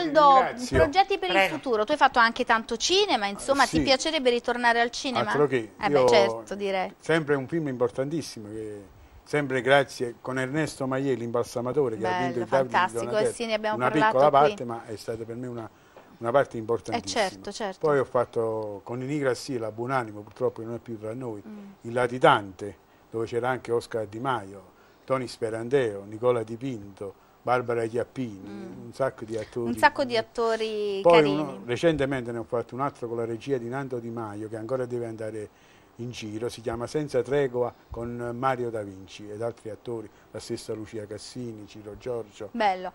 Aldo, progetti per Prego. il futuro. Tu hai fatto anche tanto cinema, insomma, sì. ti piacerebbe ritornare al cinema? Altro ah, che. Eh beh, certo, direi. Sempre un film importantissimo che sempre grazie con Ernesto Maieli, l'imbalsamatore, che Bello, ha vinto il fantastico, Davide Donatello, eh, sì, ne abbiamo una piccola qui. parte, ma è stata per me una, una parte eh, importantissima. Eh certo, certo. Poi ho fatto con Inigra sì, la Buonanimo, purtroppo non è più tra noi, mm. Il Latitante, dove c'era anche Oscar Di Maio, Tony Sperandeo, Nicola Di Pinto, Barbara Chiappini, un sacco di attori. Un sacco di attori Poi carini. Uno, recentemente ne ho fatto un altro con la regia di Nando Di Maio che ancora deve andare in giro, si chiama Senza tregua con Mario Da Vinci ed altri attori, la stessa Lucia Cassini, Ciro Giorgio. Bello.